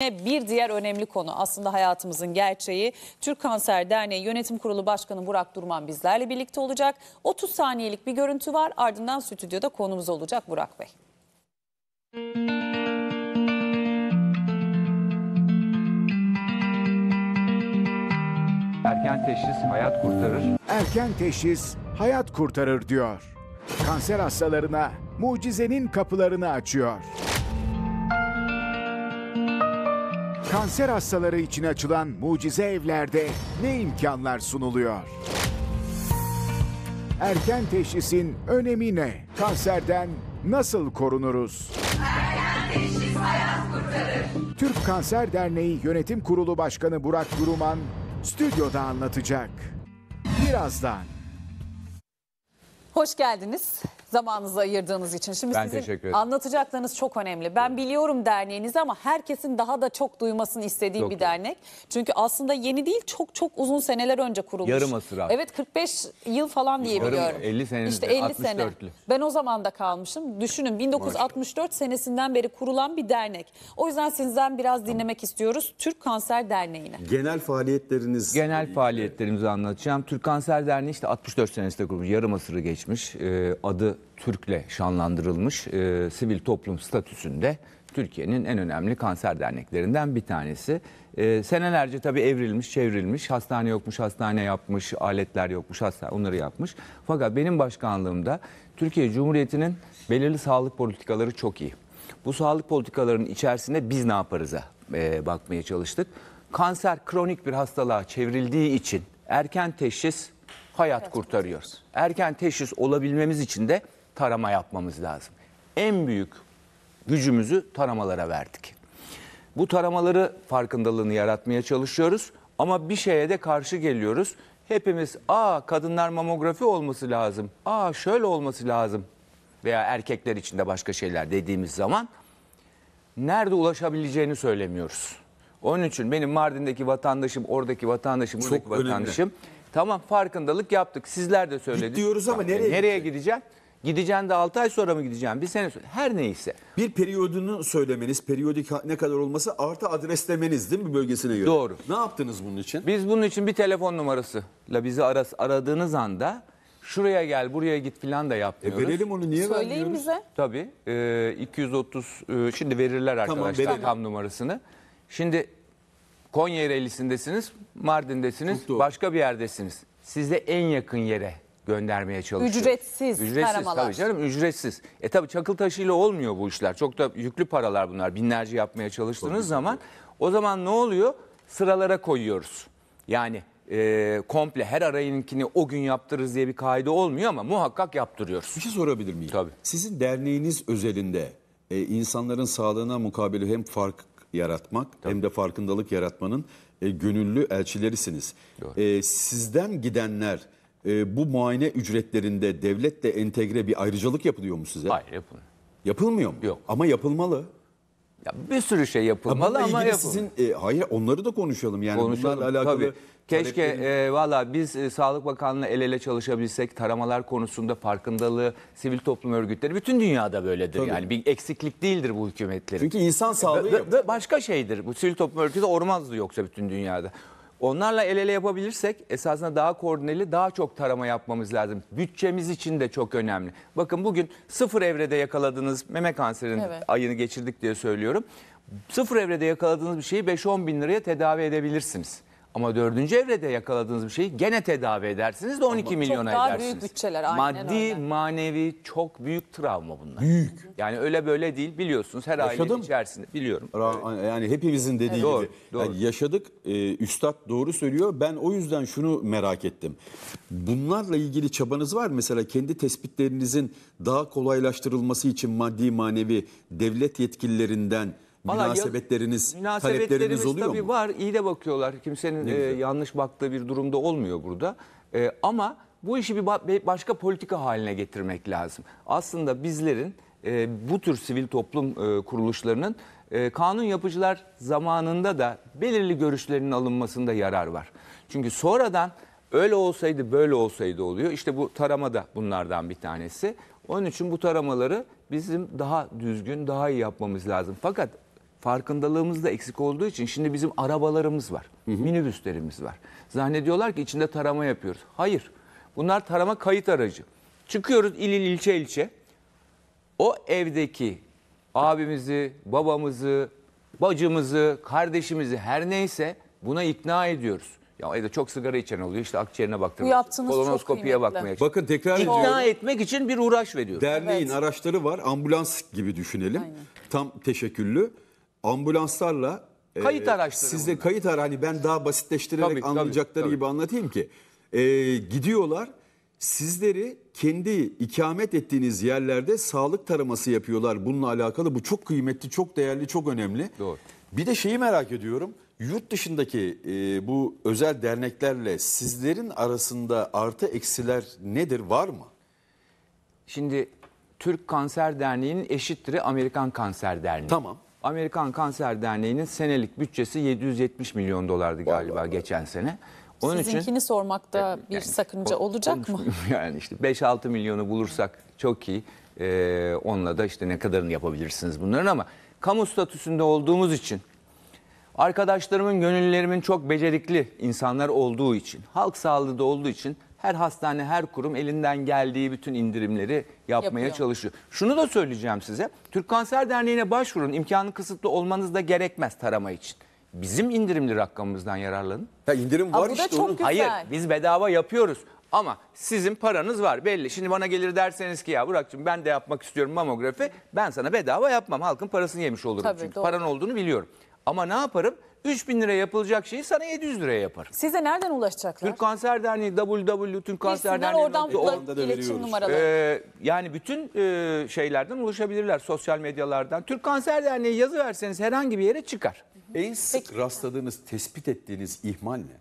Bir diğer önemli konu aslında hayatımızın gerçeği. Türk Kanser Derneği Yönetim Kurulu Başkanı Burak Durman bizlerle birlikte olacak. 30 saniyelik bir görüntü var ardından stüdyoda konumuz olacak Burak Bey. Erken teşhis hayat kurtarır. Erken teşhis hayat kurtarır diyor. Kanser hastalarına mucizenin kapılarını açıyor. Kanser hastaları için açılan mucize evlerde ne imkanlar sunuluyor? Erken teşhisin önemi ne? Kanserden nasıl korunuruz? Erken teşhis hayat kurtarır. Türk Kanser Derneği Yönetim Kurulu Başkanı Burak Duruman stüdyoda anlatacak. Birazdan. Hoş geldiniz zamanınızı ayırdığınız için. Şimdi Ben sizin teşekkür ederim. anlatacaklarınız çok önemli. Ben biliyorum derneğinizi ama herkesin daha da çok duymasını istediğim Yok, bir yok. dernek. Çünkü aslında yeni değil çok çok uzun seneler önce kurulmuş. Yarım asır artık. Evet 45 yıl falan diye biliyorum. 50 senedir, İşte 50 sene. Ben o zaman da kalmışım. Düşünün 1964 senesinden beri kurulan bir dernek. O yüzden sizden biraz dinlemek istiyoruz. Türk Kanser Derneği'ne. Genel faaliyetleriniz Genel faaliyetlerimizi anlatacağım. Türk Kanser Derneği işte 64 senesinde kurulmuş. Yarım asırı geçmiş. Ee, adı Türk'le şanlandırılmış e, sivil toplum statüsünde Türkiye'nin en önemli kanser derneklerinden bir tanesi. E, senelerce tabii evrilmiş, çevrilmiş. Hastane yokmuş, hastane yapmış, aletler yokmuş, hastane onları yapmış. Fakat benim başkanlığımda Türkiye Cumhuriyeti'nin belirli sağlık politikaları çok iyi. Bu sağlık politikalarının içerisinde biz ne yaparız'a e, bakmaya çalıştık. Kanser kronik bir hastalığa çevrildiği için erken teşhis hayat kurtarıyor. Erken teşhis olabilmemiz için de tarama yapmamız lazım. En büyük gücümüzü taramalara verdik. Bu taramaları farkındalığını yaratmaya çalışıyoruz ama bir şeye de karşı geliyoruz. Hepimiz aa kadınlar mamografi olması lazım, aa şöyle olması lazım veya erkekler için de başka şeyler dediğimiz zaman nerede ulaşabileceğini söylemiyoruz. Onun için benim Mardin'deki vatandaşım, oradaki vatandaşım, buradaki Çok vatandaşım önemli Tamam farkındalık yaptık. Sizler de söylediniz. Gidiyoruz ama nereye Nereye gideceğim? Gideceğim de 6 ay sonra mı gideceğim? Bir sene sonra. Her neyse. Bir periyodunu söylemeniz, periyodik ne kadar olması artı adreslemeniz değil mi bölgesine göre? Doğru. Ne yaptınız bunun için? Biz bunun için bir telefon numarasıyla bizi aras, aradığınız anda şuraya gel, buraya git filan da E verelim onu niye Söyleyin vermiyoruz? bize. Tabii. e, 230 e, şimdi verirler arkadaşlar verelim. tam numarasını. Şimdi Konya Ereğlisi'ndesiniz, Mardin'desiniz, Çok doğru. başka bir yerdesiniz. Size en yakın yere göndermeye çalışıyoruz. Ücretsiz, ücretsiz taramalar. tabii canım ücretsiz. E tabii çakıl taşıyla olmuyor bu işler. Çok da yüklü paralar bunlar. Binlerce yapmaya çalıştığınız Tabii. zaman o zaman ne oluyor? Sıralara koyuyoruz. Yani e, komple her arayınkini o gün yaptırırız diye bir kaide olmuyor ama muhakkak yaptırıyoruz. Bir şey sorabilir miyim? Tabii. Sizin derneğiniz özelinde e, insanların sağlığına mukabele hem fark yaratmak Tabii. hem de farkındalık yaratmanın e, gönüllü elçilerisiniz. E, sizden gidenler e, bu muayene ücretlerinde devletle entegre bir ayrıcalık yapılıyor mu size? Hayır yapılmıyor. Yapılmıyor mu? Yok. Ama yapılmalı. Ya bir sürü şey yapılmalı ama yapılmıyor. Sizin, e, hayır onları da konuşalım. Yani konuşalım, bunlarla alakalı tabii. Keşke e, valla biz e, Sağlık Bakanlığı el ele çalışabilsek taramalar konusunda farkındalığı sivil toplum örgütleri bütün dünyada böyledir. Tabii. Yani bir eksiklik değildir bu hükümetlerin. Çünkü insan sağlığı yok. Ve başka şeydir bu sivil toplum örgütü olmazdı yoksa bütün dünyada. Onlarla el ele yapabilirsek esasında daha koordineli daha çok tarama yapmamız lazım. Bütçemiz için de çok önemli. Bakın bugün sıfır evrede yakaladığınız meme kanserinin evet. ayını geçirdik diye söylüyorum. Sıfır evrede yakaladığınız bir şeyi 5-10 bin liraya tedavi edebilirsiniz. Ama dördüncü evrede yakaladığınız bir şeyi gene tedavi edersiniz de 12 milyona daha büyük edersiniz. bütçeler, aynen Maddi, öyle. manevi çok büyük travma bunlar. Büyük. Yani öyle böyle değil biliyorsunuz her Yaşadım. ailenin içerisinde biliyorum. Ra- Yani hepimizin dediği Doğru, gibi. doğru. Yani yaşadık. Ee, üstad doğru söylüyor. Ben o yüzden şunu merak ettim. Bunlarla ilgili çabanız var mı? Mesela kendi tespitlerinizin daha kolaylaştırılması için maddi manevi devlet yetkililerinden Vallahi münasebetleriniz, münasebetlerimiz talepleriniz oluyor tabii mu? var. İyi de bakıyorlar. Kimsenin e, yanlış baktığı bir durumda olmuyor burada. E, ama bu işi bir başka politika haline getirmek lazım. Aslında bizlerin e, bu tür sivil toplum e, kuruluşlarının e, kanun yapıcılar zamanında da belirli görüşlerinin alınmasında yarar var. Çünkü sonradan öyle olsaydı böyle olsaydı oluyor. İşte bu tarama da bunlardan bir tanesi. Onun için bu taramaları bizim daha düzgün, daha iyi yapmamız lazım. Fakat farkındalığımız da eksik olduğu için şimdi bizim arabalarımız var. Hı hı. Minibüslerimiz var. Zannediyorlar ki içinde tarama yapıyoruz. Hayır. Bunlar tarama kayıt aracı. Çıkıyoruz il il ilçe ilçe. O evdeki abimizi, babamızı, bacımızı, kardeşimizi her neyse buna ikna ediyoruz. Ya da çok sigara içen oluyor işte akciğerine baktırmak. Kolonoskopiye bakmaya. Bakın tekrar İkna ediyorum. etmek için bir uğraş veriyoruz. Derneğin evet. araçları var ambulans gibi düşünelim. Aynen. Tam teşekküllü ambulanslarla Kayıt e, araçları Sizde kayıt ara hani ben daha basitleştirerek Tabii, anlayacakları tabii. gibi anlatayım ki. Ee, gidiyorlar sizleri kendi ikamet ettiğiniz yerlerde sağlık taraması yapıyorlar bununla alakalı. Bu çok kıymetli, çok değerli, çok önemli. Doğru. Bir de şeyi merak ediyorum. Yurt dışındaki e, bu özel derneklerle sizlerin arasında artı eksiler nedir var mı? Şimdi Türk Kanser Derneği'nin eşittir Amerikan Kanser Derneği. Tamam. Amerikan Kanser Derneği'nin senelik bütçesi 770 milyon dolardı galiba Vallahi. geçen sene. Onun Sizinkini için, sormakta yani, bir sakınca o, olacak mı? Yani işte 5-6 milyonu bulursak çok iyi. Ee, onunla da işte ne kadarını yapabilirsiniz bunların ama kamu statüsünde olduğumuz için arkadaşlarımın, gönüllerimin çok becerikli insanlar olduğu için, halk sağlığı da olduğu için her hastane, her kurum elinden geldiği bütün indirimleri yapmaya Yapıyor. çalışıyor. Şunu da söyleyeceğim size. Türk Kanser Derneği'ne başvurun. İmkanı kısıtlı olmanız da gerekmez tarama için. Bizim indirimli rakamımızdan yararlanın. Ya indirim var Aa, bu da işte çok güzel. Hayır biz bedava yapıyoruz. Ama sizin paranız var belli. Şimdi bana gelir derseniz ki ya Burak'cığım ben de yapmak istiyorum mamografi. Ben sana bedava yapmam. Halkın parasını yemiş olurum Tabii, çünkü. doğru. Paran olduğunu biliyorum. Ama ne yaparım? 3000 lira yapılacak şeyi sana 700 liraya yapar. Size nereden ulaşacaklar? Türk Kanser Derneği www.türkkanserderneği.org oradan bu da iletişim numaraları. Ee, yani bütün e, şeylerden ulaşabilirler sosyal medyalardan. Türk Kanser Derneği yazı verseniz herhangi bir yere çıkar. En sık Peki. rastladığınız, tespit ettiğiniz ihmal ne?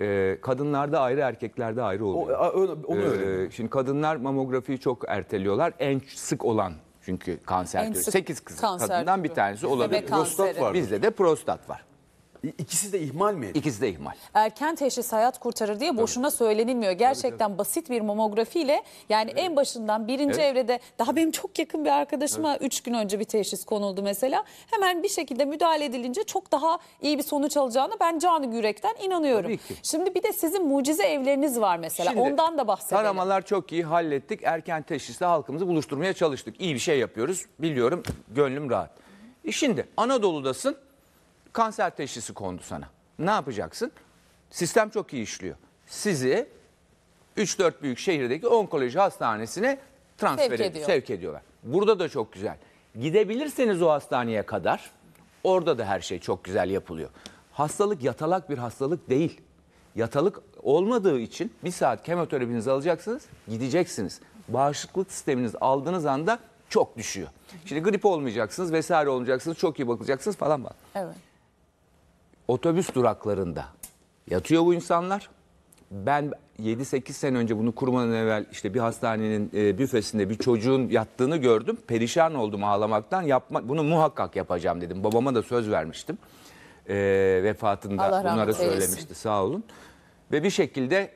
Ee, kadınlarda ayrı, erkeklerde ayrı oluyor. O, onu öyle. Ee, şimdi kadınlar mamografiyi çok erteliyorlar. En sık olan çünkü kanser En türü. sık 8 kanser kadından bir tanesi olabilir. Prostat var. Bizde de prostat var. İkisi de ihmal mi? İkisi de ihmal. Erken teşhis hayat kurtarır diye boşuna söylenilmiyor. Gerçekten basit bir mamografiyle yani en başından birinci evrede daha benim çok yakın bir arkadaşıma 3 gün önce bir teşhis konuldu mesela. Hemen bir şekilde müdahale edilince çok daha iyi bir sonuç alacağını ben canı yürekten inanıyorum. Tabii ki. Şimdi bir de sizin mucize evleriniz var mesela. Şimdi Ondan da bahsedelim. Taramalar çok iyi hallettik. Erken teşhisle halkımızı buluşturmaya çalıştık. İyi bir şey yapıyoruz. Biliyorum gönlüm rahat. E şimdi Anadolu'dasın kanser teşhisi kondu sana. Ne yapacaksın? Sistem çok iyi işliyor. Sizi 3-4 büyük şehirdeki onkoloji hastanesine transfer sevk, ediyor. sevk ediyorlar. Burada da çok güzel. Gidebilirseniz o hastaneye kadar orada da her şey çok güzel yapılıyor. Hastalık yatalak bir hastalık değil. Yatalık olmadığı için bir saat kemoterapinizi alacaksınız, gideceksiniz. Bağışıklık sisteminiz aldığınız anda çok düşüyor. Şimdi grip olmayacaksınız vesaire olmayacaksınız, çok iyi bakılacaksınız falan var. Evet otobüs duraklarında yatıyor bu insanlar. Ben 7-8 sene önce bunu kurmadan evvel işte bir hastanenin e, büfesinde bir çocuğun yattığını gördüm. Perişan oldum ağlamaktan. Yapma, bunu muhakkak yapacağım dedim. Babama da söz vermiştim. E, vefatında Allah bunları söylemişti sağ olun. Ve bir şekilde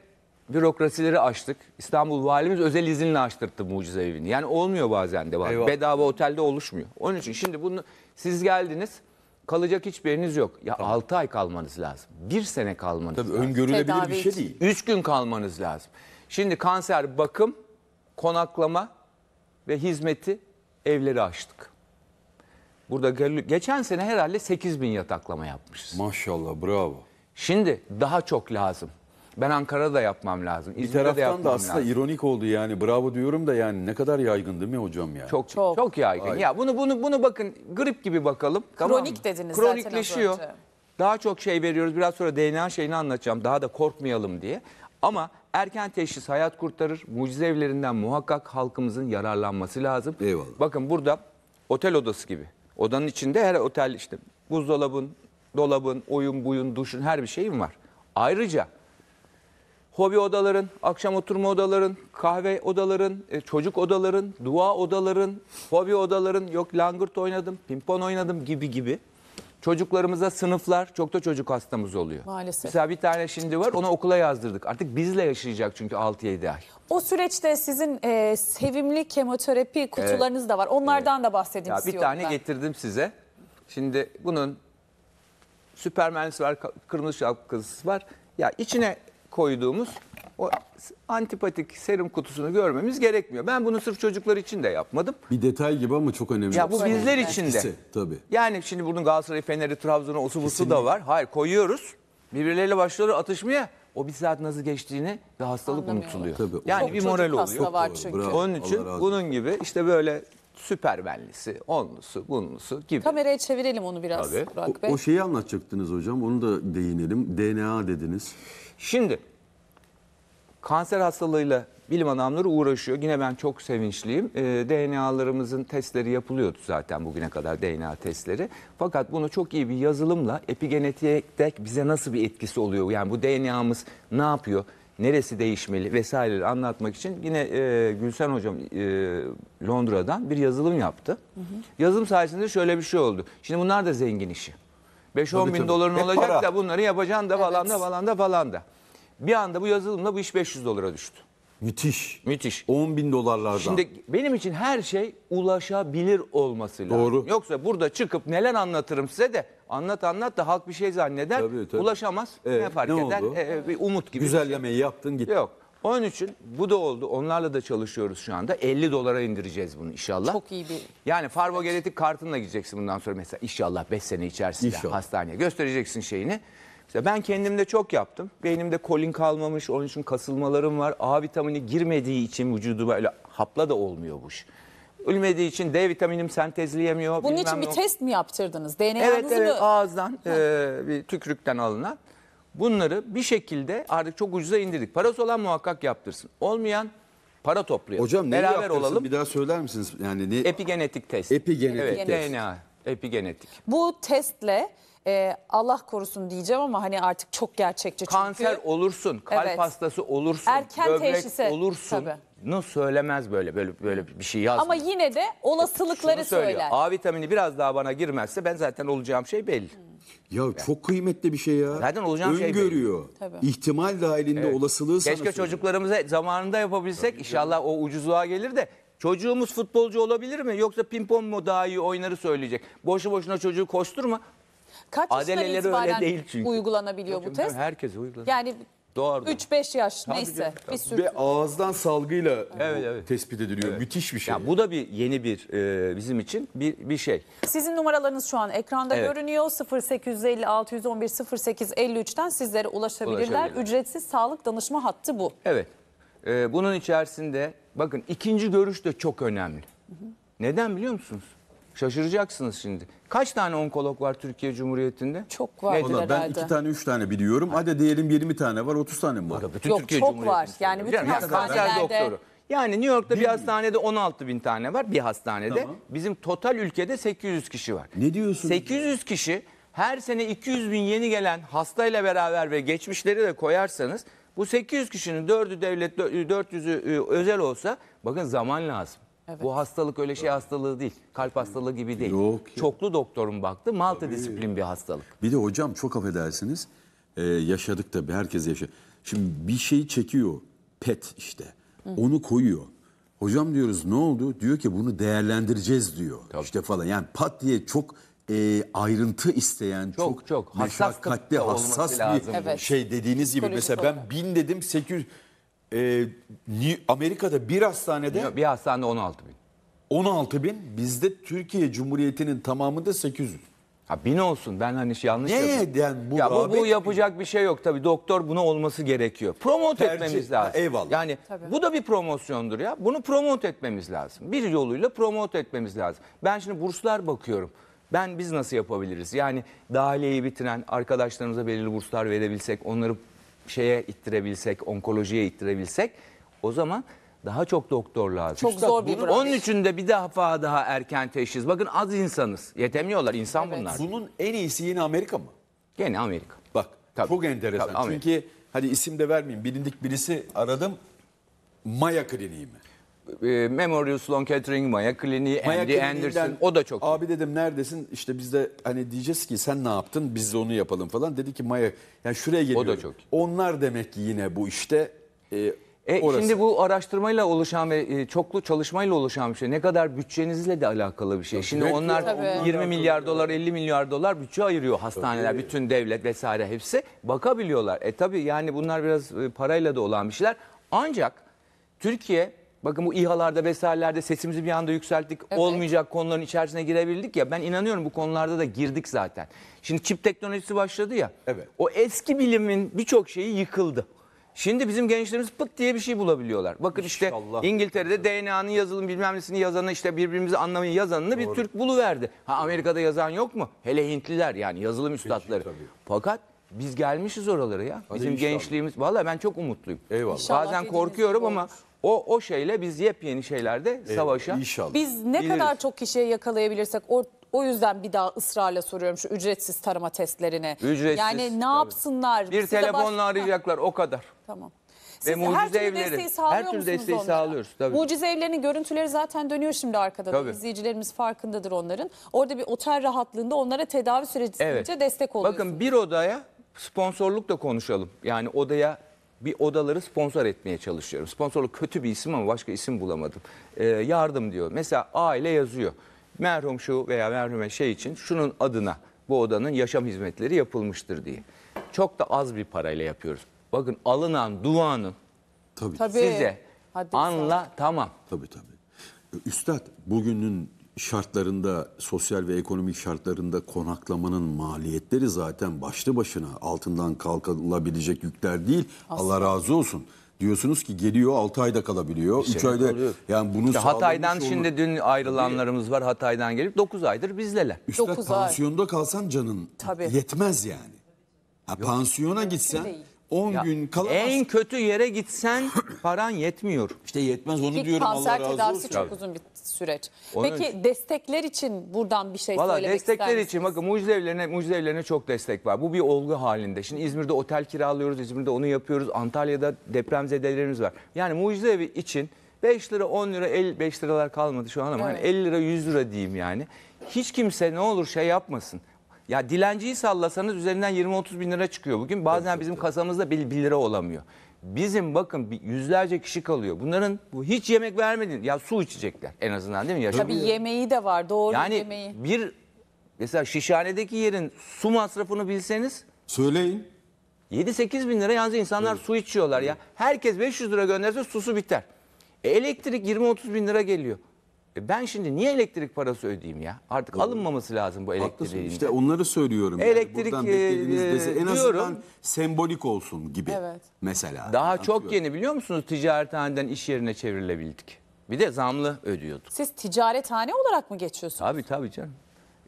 bürokrasileri açtık. İstanbul valimiz özel izinle açtırttı mucize evini. Yani olmuyor bazen de. Var. Bedava otelde oluşmuyor. Onun için şimdi bunu siz geldiniz kalacak hiçbiriniz yok. Ya altı 6 ay kalmanız lazım. 1 sene kalmanız Tabii lazım. öngörülebilir Tedavi bir şey değil. 3 gün kalmanız lazım. Şimdi kanser bakım, konaklama ve hizmeti evleri açtık. Burada geçen sene herhalde 8 bin yataklama yapmışız. Maşallah bravo. Şimdi daha çok lazım. Ben Ankara'da yapmam lazım. Bir İzmir'de de yapmam da aslında lazım. ironik oldu yani. Bravo diyorum da yani ne kadar yaygın değil mi hocam ya? Çok çok, Çok. yaygın. Ay. Ya bunu bunu bunu bakın grip gibi bakalım. Kronik mı? dediniz zaten Kronikleşiyor. Daha çok şey veriyoruz. Biraz sonra DNA şeyini anlatacağım. Daha da korkmayalım diye. Ama erken teşhis hayat kurtarır. Mucize evlerinden muhakkak halkımızın yararlanması lazım. Eyvallah. Bakın burada otel odası gibi. Odanın içinde her otel işte buzdolabın, dolabın, oyun buyun, duşun her bir şeyim var. Ayrıca hobi odaların, akşam oturma odaların, kahve odaların, e, çocuk odaların, dua odaların, hobi odaların, yok langırt oynadım, pimpon oynadım gibi gibi. Çocuklarımıza sınıflar, çok da çocuk hastamız oluyor. Maalesef. Mesela bir tane şimdi var, onu okula yazdırdık. Artık bizle yaşayacak çünkü 6-7 ay. O süreçte sizin e, sevimli kemoterapi kutularınız evet. da var. Onlardan evet. da bahsedeyim ya istiyorum Bir tane ben. getirdim size. Şimdi bunun süper var, kırmızı şapkası var. Ya içine koyduğumuz o antipatik serum kutusunu görmemiz gerekmiyor. Ben bunu sırf çocuklar için de yapmadım. Bir detay gibi ama çok önemli. Ya bu bizler için de. İkisi, Yani şimdi bunun Galatasaray, Fener'i, Trabzon'u, osu busu da var. Hayır koyuyoruz. Birbirleriyle başlıyorlar atışmaya. O bir saat nasıl geçtiğini ve hastalık Anlamıyorum. unutuluyor. Tabii, yani Çok bir moral oluyor. var Çok doğru, çünkü. Onun için bunun gibi işte böyle süpermenlisi, onlusu, bunlusu gibi. Kamerayı çevirelim onu biraz Tabii. Burak Bey. O, o şeyi anlatacaktınız hocam. Onu da değinelim. DNA dediniz. Şimdi kanser hastalığıyla bilim adamları uğraşıyor. Yine ben çok sevinçliyim. E, ee, DNA'larımızın testleri yapılıyordu zaten bugüne kadar DNA testleri. Fakat bunu çok iyi bir yazılımla epigenetikte bize nasıl bir etkisi oluyor? Yani bu DNA'mız ne yapıyor? neresi değişmeli vesaireleri anlatmak için yine e, Gülsen Hocam e, Londra'dan bir yazılım yaptı. Hı hı. Yazılım sayesinde şöyle bir şey oldu. Şimdi bunlar da zengin işi. 5-10 bin tabii. doların Hep olacak para. da bunları yapacaksın da evet. falan da falan da falan da. Bir anda bu yazılımla bu iş 500 dolara düştü. Müthiş. Müthiş. 10 bin dolarlardan. Şimdi benim için her şey ulaşabilir olması lazım. Doğru. Yoksa burada çıkıp neler anlatırım size de anlat anlat da halk bir şey zanneder. Tabii, tabii. Ulaşamaz. Evet, ne fark ne eder? Oldu? Ee, bir umut gibi. Güzellemeyi şey. yaptın git. Yok. Onun için bu da oldu. Onlarla da çalışıyoruz şu anda. 50 dolara indireceğiz bunu inşallah. Çok iyi bir... Yani farmagenetik evet. kartınla gideceksin bundan sonra mesela inşallah 5 sene içerisinde inşallah. hastaneye göstereceksin şeyini. İşte ben kendimde çok yaptım. Beynimde kolin kalmamış, onun için kasılmalarım var. A vitamini girmediği için vücuduma öyle hapla da olmuyor bu iş. Ölmediği için D vitaminim sentezleyemiyor. Bunun için bir o- test mi yaptırdınız? DNA'nızı Evet evet mı? ağızdan e, bir tükürükten alınan. Bunları bir şekilde artık çok ucuza indirdik. Parası olan muhakkak yaptırsın. Olmayan para topluyor. Hocam neyi Beraber olalım. Bir daha söyler misiniz? Yani ne? Epigenetik test. Epigenetik Evet, test. DNA. Epigenetik. Bu testle e, Allah korusun diyeceğim ama hani artık çok gerçekçi çünkü. Kanser olursun, kalp Evet. hastası olursun, Erken böbrek teşhise, olursun. ne söylemez böyle böyle böyle bir şey yazmıyor. Ama yine de olasılıkları söyler. A vitamini biraz daha bana girmezse ben zaten olacağım şey belli. Ya çok kıymetli bir şey ya. Zaten olacağın şey Öngörüyor. İhtimal dahilinde olasılığı sana Keşke söylüyor. çocuklarımıza zamanında yapabilsek inşallah o ucuzluğa gelir de çocuğumuz futbolcu olabilir mi? Yoksa pimpon mu daha iyi oynarı söyleyecek. Boşu boşuna çocuğu koşturma. Kaç yaşından Adeleleri öyle itibaren değil çünkü. uygulanabiliyor bu test? Herkese uygulanır. Yani Doğru. 3-5 yaş Tabii neyse canım. bir sürü. Ve ağızdan salgıyla Evet, evet. tespit ediliyor. Müthiş bir şey. Ya bu da bir yeni bir e, bizim için bir bir şey. Sizin numaralarınız şu an ekranda Evet. görünüyor. 0850 611 0853'ten sizlere ulaşabilirler. Ulaşabilirler. Ücretsiz sağlık danışma hattı bu. Evet. Ee, bunun içerisinde bakın ikinci görüş de çok önemli. Neden biliyor musunuz? Şaşıracaksınız şimdi. Kaç tane onkolog var Türkiye Cumhuriyeti'nde? Çok var Neden? herhalde. Ben iki tane, üç tane biliyorum. Hadi diyelim 20 tane var, 30 tane mi var? Bütün Yok Türkiye çok var. Yani bütün söylüyorum. hastanelerde doktoru. Yani New York'ta bir hastanede 16 bin tane var bir hastanede. Tamam. Bizim total ülkede 800 kişi var. Ne diyorsun? 800 kişi her sene 200 bin yeni gelen hastayla beraber ve geçmişleri de koyarsanız bu 800 kişinin 4'ü devlet 400'ü ıı, özel olsa bakın zaman lazım. Evet. Bu hastalık öyle şey hastalığı değil. Kalp hastalığı gibi değil. Yok ya. Çoklu doktorum baktı. Malta disiplin bir hastalık. Bir de hocam çok affedersiniz. Ee, yaşadık tabii herkes yaşa. Şimdi bir şeyi çekiyor. Pet işte. Onu koyuyor. Hocam diyoruz ne oldu? Diyor ki bunu değerlendireceğiz diyor. İşte falan. Yani pat diye çok e, ayrıntı isteyen çok çok, çok hassas meşakkatli, tıpta hassas bir lazım şey dediğiniz gibi mesela ben bin dedim 800 e, Amerika'da bir hastanede Bir hastanede 16 bin. 16 bin, bizde Türkiye Cumhuriyeti'nin tamamında 800. Ha bin olsun ben hani şey yanlış Ne yapıyorum. yani bu ya bu, bu yapacak bir şey yok tabii. Doktor buna olması gerekiyor. Promote Tercih- etmemiz Ha, lazım. eyvallah. Yani bu da bir promosyondur ya. Bunu promote etmemiz lazım. Bir yoluyla promote etmemiz lazım. Ben şimdi burslar bakıyorum. Ben biz nasıl yapabiliriz? Yani dahiliyeyi bitiren arkadaşlarımıza belirli burslar verebilsek, onları şeye ittirebilsek, onkolojiye ittirebilsek o zaman daha çok doktor lazım. Çok zor bir branş. Onun için de bir defa daha erken teşhis. Bakın az insanız. Yetemiyorlar insan Evet. bunlar. Bunun en iyisi yine Amerika mı? Gene Amerika. Bak Tabii. çok enteresan. Tabii, Çünkü hani isim de vermeyeyim bilindik birisi aradım. Maya kliniği mi? E, Memorial Sloan Kettering, Maya Kliniği, Maya Andy Anderson o da çok. Abi dedim neredesin? İşte biz de hani diyeceğiz ki sen ne yaptın? Biz de onu yapalım falan. Dedi ki Maya yani şuraya geliyorum. O da çok. Onlar demek ki yine bu işte e, e, Orası. Şimdi bu araştırmayla oluşan ve e, çoklu çalışmayla oluşan bir şey. Ne kadar bütçenizle de alakalı bir şey. Tabii, şimdi onlar tabii. 20 milyar dolar, 50 milyar dolar bütçe ayırıyor hastaneler, tabii. bütün devlet vesaire hepsi. Bakabiliyorlar. E tabi yani bunlar biraz e, parayla da olan bir şeyler. Ancak Türkiye Bakın bu İHA'larda vesairelerde sesimizi bir anda yükselttik. Evet. Olmayacak konuların içerisine girebildik ya. Ben inanıyorum bu konularda da girdik zaten. Şimdi çip teknolojisi başladı ya. Evet. O eski bilimin birçok şeyi yıkıldı. Şimdi bizim gençlerimiz pıt diye bir şey bulabiliyorlar. Bakın İnşallah. işte İngiltere'de DNA'nın yazılım bilmem nesini yazanı işte birbirimizi anlamayı yazanını Doğru. bir Türk buluverdi. Ha Amerika'da yazan yok mu? Hele Hintliler yani yazılım üstadları. Fakat biz gelmişiz oralara ya. Hadi Bizim inşallah. gençliğimiz. Valla ben çok umutluyum. Eyvallah. İnşallah Bazen korkuyorum ama o o şeyle biz yepyeni şeylerde savaşa. İnşallah. Biz ne Biliriz. kadar çok kişiye yakalayabilirsek o o yüzden bir daha ısrarla soruyorum şu ücretsiz tarama testlerini. Ücretsiz. Yani ne tabii. yapsınlar? Bir telefonla baş- arayacaklar o kadar. Tamam. Siz Ve her mucize türlü evleri. desteği sağlıyor Her türlü musunuz desteği onlara? sağlıyoruz tabii. Mucize evlerinin görüntüleri zaten dönüyor şimdi arkada. da. Tabii. İzleyicilerimiz farkındadır onların. Orada bir otel rahatlığında onlara tedavi sürecince Evet. destek oluyorsunuz. Bakın bir odaya sponsorluk da konuşalım. Yani odaya bir odaları sponsor etmeye çalışıyorum. Sponsorluk kötü bir isim ama başka isim bulamadım. Ee, yardım diyor. Mesela aile yazıyor. Merhum şu veya merhume şey için şunun adına bu odanın yaşam hizmetleri yapılmıştır diye. Çok da az bir parayla yapıyoruz. Bakın alınan duanın Tabii. size Hadi anla tamam. Tabii tabii. Üstad bugünün şartlarında, sosyal ve ekonomik şartlarında konaklamanın maliyetleri zaten başlı başına altından kalkılabilecek yükler değil. Aslında. Allah razı olsun. Diyorsunuz ki geliyor 6 ayda kalabiliyor. 3 şey ayda kalıyor. yani bunu işte Hatay'dan olur. şimdi dün ayrılanlarımız var. Hatay'dan gelip 9 aydır bizdeler. Üstelik pansiyonda ay. kalsan canın Tabii. yetmez yani. Ha, pansiyona gitsen 10 Ya, gün kalamaz. En kötü yere gitsen paran yetmiyor. İşte yetmez onu Ki diyorum kanser Allah razı tedavisi çok uzun bir süreç. Onun Peki için- destekler için buradan bir şey Valla söylemek ister destekler için bakın mucize evlerine, mucize evlerine çok destek var. Bu bir olgu halinde. Şimdi İzmir'de otel kiralıyoruz, İzmir'de onu yapıyoruz. Antalya'da deprem zedelerimiz var. Yani mucize evi için 5 lira, 10 lira, 5 liralar kalmadı şu an ama hani 50 lira, 100 lira diyeyim yani. Hiç kimse ne olur şey yapmasın. Ya dilenciyi sallasanız üzerinden 20-30 bin lira çıkıyor bugün. Bazen evet, bizim evet. kasamızda 1 lira olamıyor. Bizim bakın yüzlerce kişi kalıyor. Bunların bu hiç yemek vermedin. Ya su içecekler en azından değil mi? Yaşam. Tabii yemeği de var doğru yani yemeği. Yani bir mesela şişhanedeki yerin su masrafını bilseniz. Söyleyin. 7-8 bin lira yalnız insanlar evet. su içiyorlar ya. Herkes 500 lira gönderse susu biter. E, elektrik 20-30 bin lira geliyor ben şimdi niye elektrik parası ödeyeyim ya? Artık alınmaması lazım bu Haklısın İşte onları söylüyorum. Elektrik, buradan e, en diyorum. azından sembolik olsun gibi Evet. mesela. Daha çok yeni biliyor musunuz ticarethaneden iş yerine çevrilebildik. Bir de zamlı ödüyorduk. Siz ticarethane olarak mı geçiyorsunuz? Tabii tabii canım.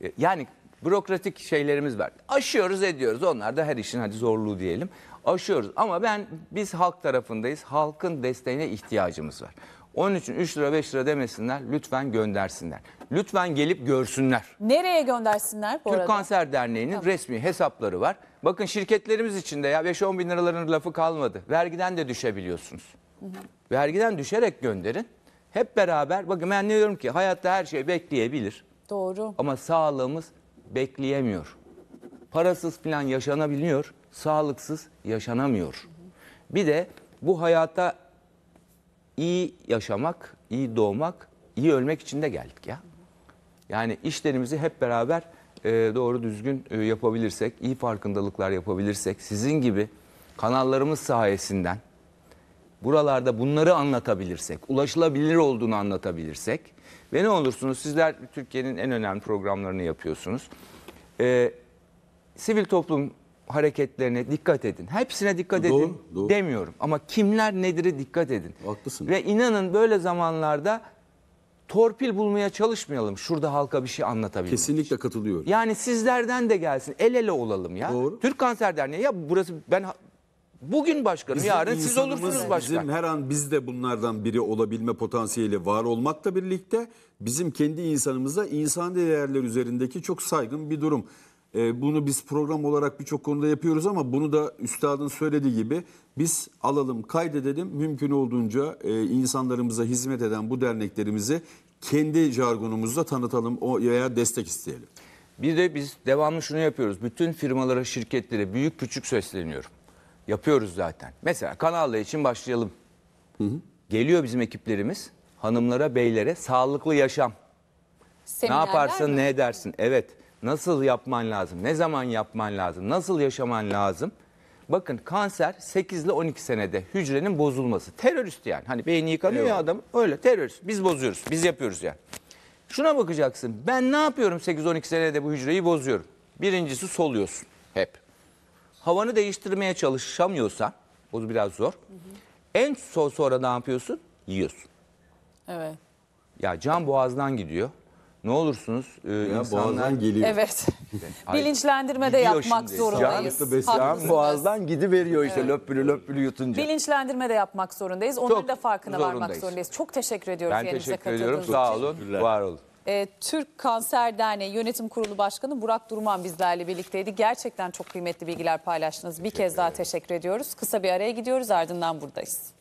E, yani bürokratik şeylerimiz var. Aşıyoruz ediyoruz. Onlar da her işin hadi zorluğu diyelim. Aşıyoruz ama ben biz halk tarafındayız. Halkın desteğine ihtiyacımız var. Onun için 3 lira 5 lira demesinler lütfen göndersinler. Lütfen gelip görsünler. Nereye göndersinler bu Türk arada? Kanser Derneği'nin tamam. resmi hesapları var. Bakın şirketlerimiz için de ya 5-10 bin liraların lafı kalmadı. Vergiden de düşebiliyorsunuz. Hı hı. Vergiden düşerek gönderin. Hep beraber bakın ben ne diyorum ki hayatta her şey bekleyebilir. Doğru. Ama sağlığımız bekleyemiyor. Parasız falan yaşanabiliyor, sağlıksız yaşanamıyor. Bir de bu hayata iyi yaşamak, iyi doğmak, iyi ölmek için de geldik ya. Yani işlerimizi hep beraber e, doğru düzgün e, yapabilirsek, iyi farkındalıklar yapabilirsek, sizin gibi kanallarımız sayesinden buralarda bunları anlatabilirsek, ulaşılabilir olduğunu anlatabilirsek ve ne olursunuz sizler Türkiye'nin en önemli programlarını yapıyorsunuz. E, sivil toplum hareketlerine dikkat edin. Hepsine dikkat doğru, edin doğru. demiyorum. Ama kimler nedir'e dikkat edin. Haklısın. Ve inanın böyle zamanlarda torpil bulmaya çalışmayalım. Şurada halka bir şey anlatabilmek Kesinlikle için. katılıyorum. Yani sizlerden de gelsin. El ele olalım ya. Doğru. Türk Kanser Derneği ya burası ben Bugün başkanım, bizim yarın siz olursunuz başkan. Bizim her an biz de bunlardan biri olabilme potansiyeli var olmakla birlikte bizim kendi insanımıza insan değerler üzerindeki çok saygın bir durum. E, bunu biz program olarak birçok konuda yapıyoruz ama bunu da üstadın söylediği gibi biz alalım, kaydedelim. Mümkün olduğunca e, insanlarımıza hizmet eden bu derneklerimizi kendi jargonumuzda tanıtalım o veya destek isteyelim. Bir de biz devamlı şunu yapıyoruz. Bütün firmalara, şirketlere büyük küçük sesleniyorum. Yapıyoruz zaten. Mesela kanalla için başlayalım. Hı hı. Geliyor bizim ekiplerimiz hanımlara, beylere sağlıklı yaşam. Seminerler ne yaparsın, mi? ne edersin? Evet. Nasıl yapman lazım? Ne zaman yapman lazım? Nasıl yaşaman lazım? Bakın kanser 8 ile 12 senede hücrenin bozulması. Terörist yani. Hani beyni yıkanıyor ya adam. Öyle terörist. Biz bozuyoruz. Biz yapıyoruz yani. Şuna bakacaksın. Ben ne yapıyorum 8-12 senede bu hücreyi bozuyorum. Birincisi soluyorsun hep. Havanı değiştirmeye çalışamıyorsan, bu biraz zor. Hı hı. En son sonra ne yapıyorsun? Yiyorsun. Evet. Ya can boğazdan gidiyor. Ne olursunuz e, ya insanlar... boğazdan geliyor. Evet. Bilinçlendirme de yapmak şimdi. zorundayız. Yalnız besleyen Haklısınız. boğazdan gidiveriyor işte löpülü löpülü yutunca. Bilinçlendirme de yapmak zorundayız. Onun Çok da farkına varmak zorundayız. Çok teşekkür ediyoruz ben yayınımıza teşekkür ediyorum. katıldığınız Sağ olun, Teşekkürler. var olun. E, Türk Kanser Derneği Yönetim Kurulu Başkanı Burak Durman bizlerle birlikteydi. Gerçekten çok kıymetli bilgiler paylaştınız. Bir kez daha teşekkür ediyoruz. Kısa bir araya gidiyoruz ardından buradayız.